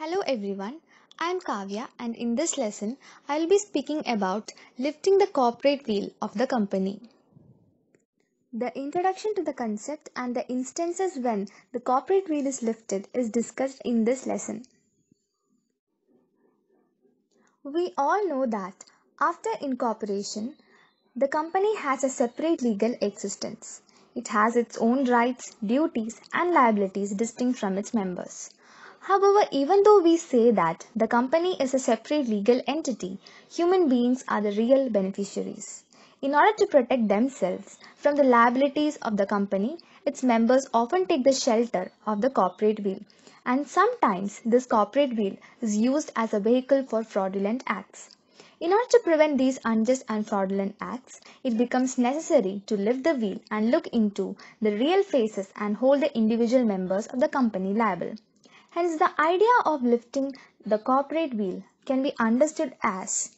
Hello everyone, I am Kavya and in this lesson I will be speaking about lifting the corporate wheel of the company. The introduction to the concept and the instances when the corporate wheel is lifted is discussed in this lesson. We all know that after incorporation, the company has a separate legal existence. It has its own rights, duties, and liabilities distinct from its members. However, even though we say that the company is a separate legal entity, human beings are the real beneficiaries. In order to protect themselves from the liabilities of the company, its members often take the shelter of the corporate veil. And sometimes this corporate veil is used as a vehicle for fraudulent acts. In order to prevent these unjust and fraudulent acts, it becomes necessary to lift the veil and look into the real faces and hold the individual members of the company liable. Hence, the idea of lifting the corporate wheel can be understood as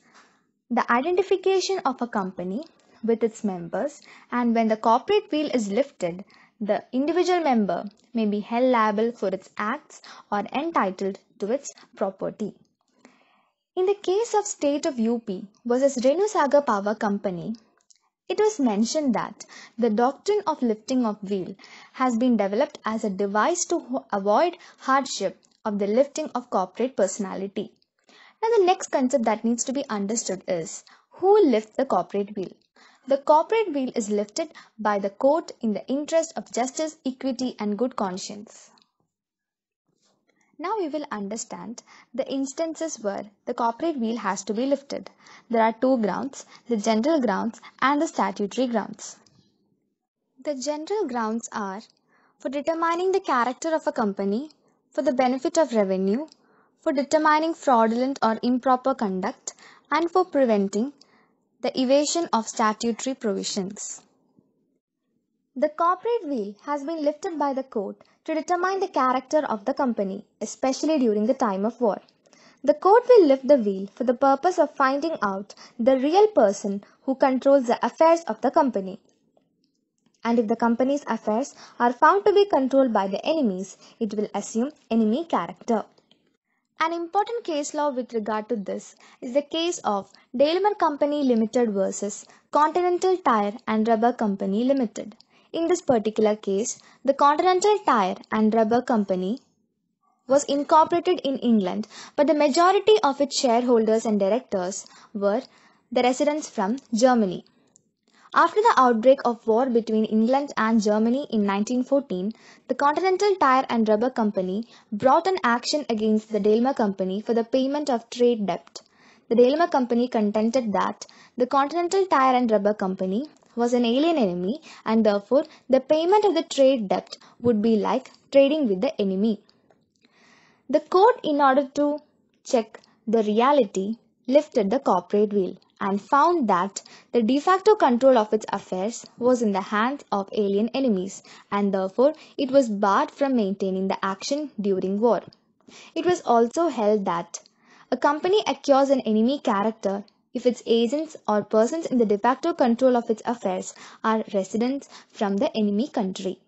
the identification of a company with its members, and when the corporate wheel is lifted, the individual member may be held liable for its acts or entitled to its property. In the case of state of UP versus Renusaga Power Company, it was mentioned that the doctrine of lifting of wheel has been developed as a device to avoid hardship of the lifting of corporate personality. Now the next concept that needs to be understood is who lifts the corporate wheel? The corporate wheel is lifted by the court in the interest of justice, equity and good conscience. Now we will understand the instances where the corporate veil has to be lifted. There are two grounds, the general grounds and the statutory grounds. The general grounds are for determining the character of a company, for the benefit of revenue, for determining fraudulent or improper conduct, and for preventing the evasion of statutory provisions. The corporate veil has been lifted by the court to determine the character of the company, especially during the time of war. The court will lift the veil for the purpose of finding out the real person who controls the affairs of the company. And if the company's affairs are found to be controlled by the enemies, it will assume enemy character. An important case law with regard to this is the case of Daimler Company Limited versus Continental Tire and Rubber Company Limited. In this particular case, the Continental Tire and Rubber Company was incorporated in England, but the majority of its shareholders and directors were the residents from Germany. After the outbreak of war between England and Germany in 1914, the Continental Tire and Rubber Company brought an action against the Daimler Company for the payment of trade debt. The Daimler Company contended that the Continental Tire and Rubber Company was an alien enemy and therefore the payment of the trade debt would be like trading with the enemy. The court, in order to check the reality, lifted the corporate veil and found that the de facto control of its affairs was in the hands of alien enemies and therefore it was barred from maintaining the action during war. It was also held that a company acquires an enemy character if its agents or persons in the de facto control of its affairs are residents from the enemy country.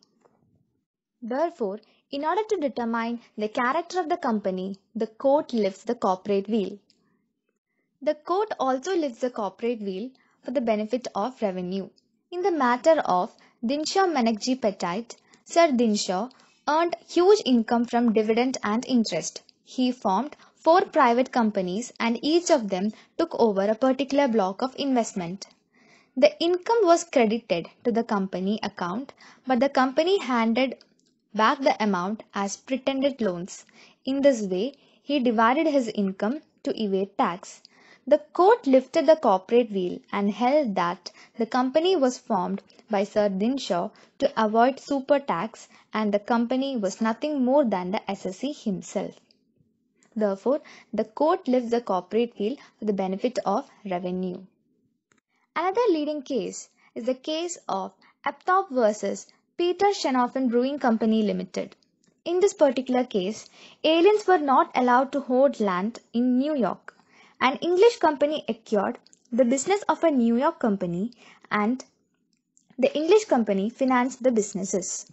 Therefore, in order to determine the character of the company, the court lifts the corporate veil. The court also lifts the corporate veil for the benefit of revenue. In the matter of Dinshaw Manakji Petite, Sir Dinshaw earned huge income from dividend and interest. He formed four private companies and each of them took over a particular block of investment. The income was credited to the company account, but the company handed back the amount as pretended loans. In this way, he divided his income to evade tax. The court lifted the corporate veil and held that the company was formed by Sir Dinshaw to avoid super tax and the company was nothing more than the assessee himself. Therefore, the court lifts the corporate veil for the benefit of revenue. Another leading case is the case of Aptop versus Peter Shenoffen Brewing Company Limited. In this particular case, aliens were not allowed to hold land in New York. An English company acquired the business of a New York company and the English company financed the businesses.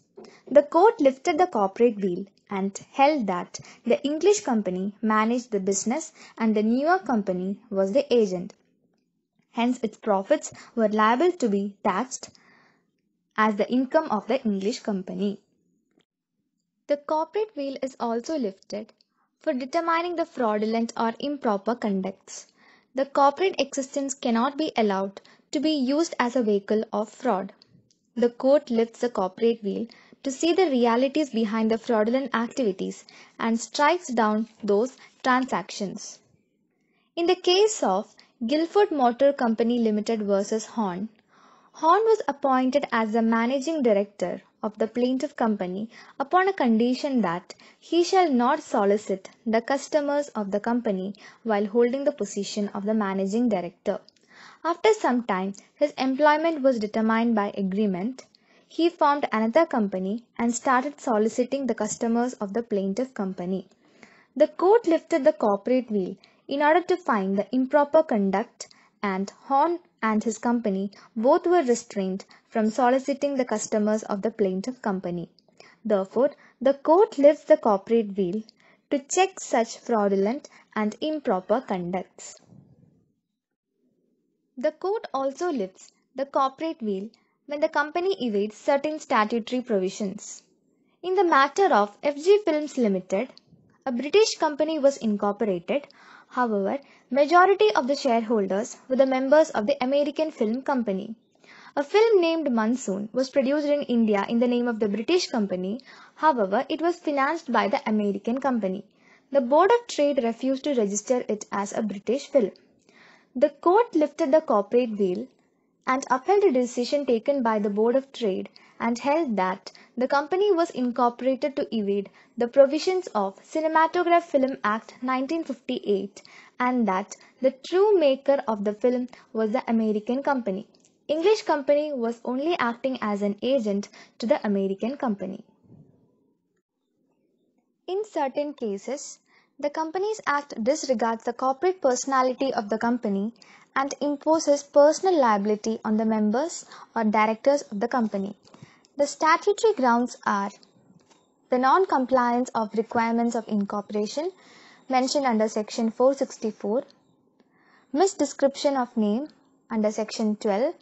The court lifted the corporate veil and held that the English company managed the business and the newer company was the agent. Hence its profits were liable to be taxed as the income of the English company. The corporate veil is also lifted for determining the fraudulent or improper conducts. The corporate existence cannot be allowed to be used as a vehicle of fraud. The court lifts the corporate veil to see the realities behind the fraudulent activities and strikes down those transactions. In the case of Guilford Motor Company Limited versus Horn, Horn was appointed as the managing director of the plaintiff company upon a condition that he shall not solicit the customers of the company while holding the position of the managing director. After some time, his employment was determined by agreement he formed another company and started soliciting the customers of the plaintiff company. The court lifted the corporate veil in order to find the improper conduct and Horn and his company both were restrained from soliciting the customers of the plaintiff company. Therefore, the court lifts the corporate veil to check such fraudulent and improper conducts. The court also lifts the corporate veil when the company evades certain statutory provisions. In the matter of FG Films Limited, a British company was incorporated. However, majority of the shareholders were the members of the American Film Company. A film named Monsoon was produced in India in the name of the British company. However, it was financed by the American company. The Board of Trade refused to register it as a British film. The court lifted the corporate veil and upheld a decision taken by the Board of Trade and held that the company was incorporated to evade the provisions of Cinematograph Film Act 1958 and that the true maker of the film was the American company. English company was only acting as an agent to the American company. In certain cases, the Companies Act disregards the corporate personality of the company and imposes personal liability on the members or directors of the company. The statutory grounds are the non compliance of requirements of incorporation mentioned under section 464, misdescription of name under section 12,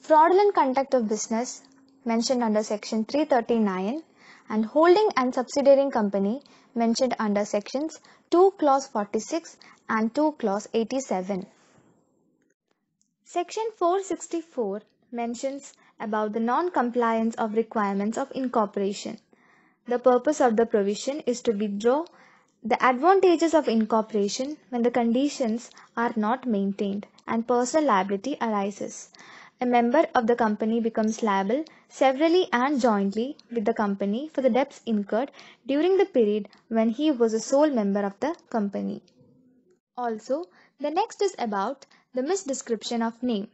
fraudulent conduct of business mentioned under section 339 and holding and subsidiary company mentioned under sections 2 clause 46 and 2 clause 87. Section 464 mentions about the non-compliance of requirements of incorporation. The purpose of the provision is to withdraw the advantages of incorporation when the conditions are not maintained and personal liability arises a member of the company becomes liable severally and jointly with the company for the debts incurred during the period when he was a sole member of the company. Also, the next is about the misdescription of name.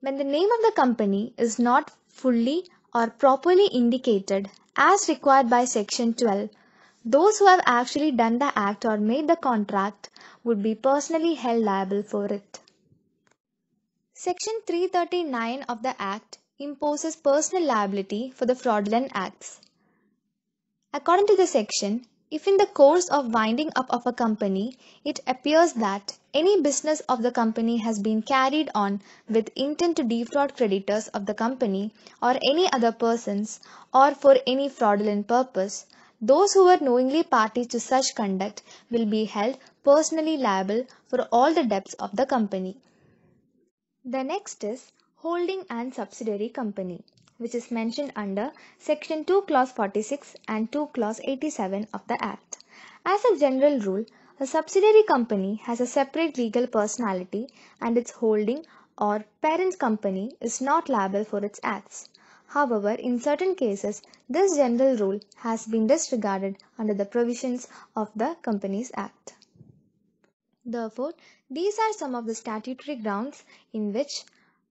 When the name of the company is not fully or properly indicated as required by section 12, those who have actually done the act or made the contract would be personally held liable for it. Section 339 of the Act imposes personal liability for the fraudulent acts. According to the section, if in the course of winding up of a company it appears that any business of the company has been carried on with intent to defraud creditors of the company or any other persons or for any fraudulent purpose, those who were knowingly parties to such conduct will be held personally liable for all the debts of the company. The next is holding and subsidiary company which is mentioned under section 2 clause 46 and 2 clause 87 of the act. As a general rule, a subsidiary company has a separate legal personality and its holding or parent company is not liable for its acts. However, in certain cases, this general rule has been disregarded under the provisions of the Companies Act. Therefore, these are some of the statutory grounds in which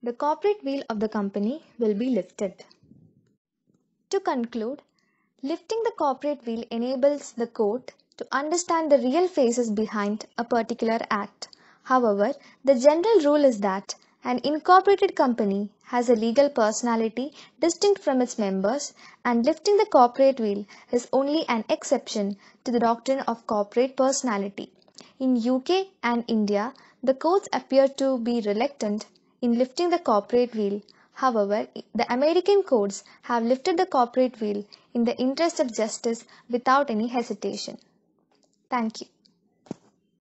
the corporate veil of the company will be lifted. To conclude, lifting the corporate veil enables the court to understand the real faces behind a particular act. However, the general rule is that an incorporated company has a legal personality distinct from its members, and lifting the corporate veil is only an exception to the doctrine of corporate personality. In UK and India, the courts appear to be reluctant in lifting the corporate veil. However, the American courts have lifted the corporate veil in the interest of justice without any hesitation. Thank you.